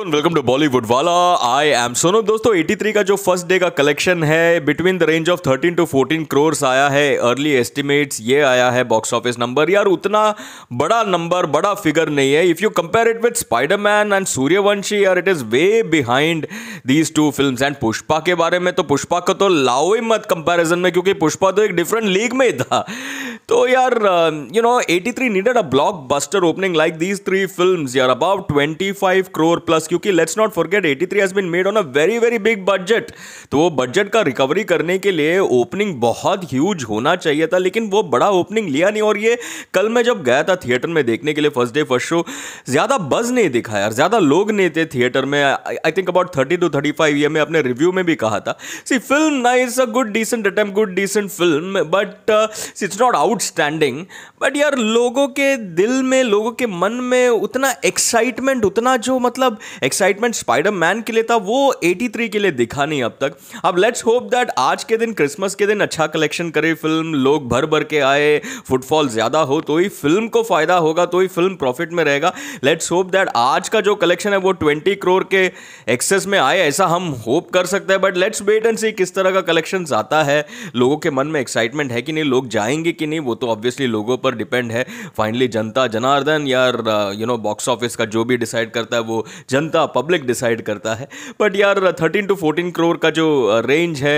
welcome to Bollywood वाला I am सोनो दोस्तों 83 का जो फर्स्ट डे का कलेक्शन है between the range of 13 to 14 crores आया है अर्ली एस्टिमेट्स ये आया है बॉक्स ऑफिस नंबर यार उतना बड़ा नंबर बड़ा फिगर नहीं है if you compare it with Spiderman and Sooryavanshi यार it is way behind these two film and Pushpa के बारे में तो पुष्पा को तो लाओ ही मत कंपेरिजन में क्योंकि पुष्पा तो एक डिफरेंट लीग में था तो यार you know 83 needed a blockbuster opening like these three film यार अबाउट 25 क्रोर प्लस क्योंकि let's not forget 83 has been made on a very very big budget तो वो बजट का रिकवरी करने के लिए ओपनिंग बहुत ह्यूज होना चाहिए था लेकिन वो बड़ा ओपनिंग लिया नहीं और ये कल मैं जब गया था थिएटर में देखने के लिए फर्स्ट डे फर्स्ट शो ज़्यादा बज नहीं दिखा यार ज़्यादा लोग नहीं थे थिएटर में I think about thirty two thirty five ये मैं अपने रिव्यू में भी कहा था सी फिल्म ना is a good decent attempt good decent film but it's not outstanding but यार लोगों के दिल में लोगों के मन में उतना एक्साइटमेंट उतना जो मतलब एक्साइटमेंट स्पाइडर मैन के लिए था वो 83 के लिए दिखा नहीं अब तक अब लेट्स होप दैट आज के दिन क्रिसमस के दिन अच्छा कलेक्शन करे फिल्म लोग भर भर के आए फुटफॉल ज़्यादा हो तो ही फिल्म को फ़ायदा होगा तो ही फिल्म प्रॉफिट में रहेगा लेट्स होप दैट आज का जो कलेक्शन है वो ट्वेंटी करोड़ के एक्सेस में आए ऐसा हम होप कर सकते हैं but let's wait and see किस तरह का कलेक्शन आता है लोगों के मन में एक्साइटमेंट है कि नहीं लोग जाएंगे कि नहीं नहीं वो तो ऑब्वियसली लोगों पर डिपेंड है फाइनली जनता जनार्दन यार यू नो बॉक्स ऑफिस का जो भी डिसाइड करता है वो जनता पब्लिक डिसाइड करता है बट यार थर्टीन टू फोर्टीन करोड़ का जो रेंज है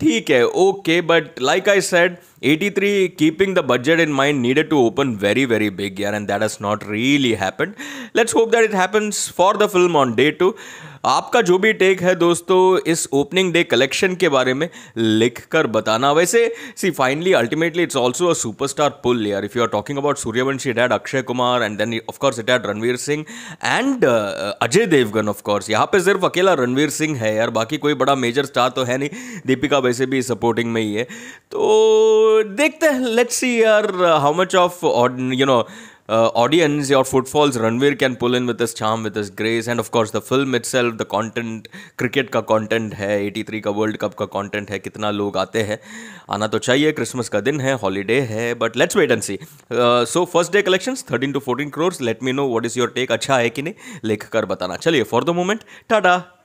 ठीक है okay but like I said 83 keeping the budget in mind needed to open very very big year and that has not really happened let's hope that it happens for the film on day 2 आपका जो भी take है दोस्तों इस opening day collection के बारे में लिख कर बताना वैसे see finally ultimately it's also a superstar pull यार if you are talking about Sooryavanshi dad Akshay Kumar and then of course it had Ranveer Singh and Ajay Devgn of course यहाँ पे सिर्फ अकेला रणवीर सिंह है यार बाकी कोई बड़ा मेजर स्टार तो है नहीं दीपिका वैसे भी सपोर्टिंग में ही है तो देखते हैं लेट्स सी यार how much of you know audience your footfalls footfalls, can pull in with with his charm, with his grace, and of course the film itself, the cricket का कॉन्टेंट है eighty three का world cup का content है कितना लोग आते हैं आना तो चाहिए क्रिसमस का दिन है हॉलीडे है but let's wait and see so first day collection thirteen to fourteen crores let me know what is your take अच्छा है कि नहीं लिख कर बताना चलिए फॉर द मोमेंट टाटा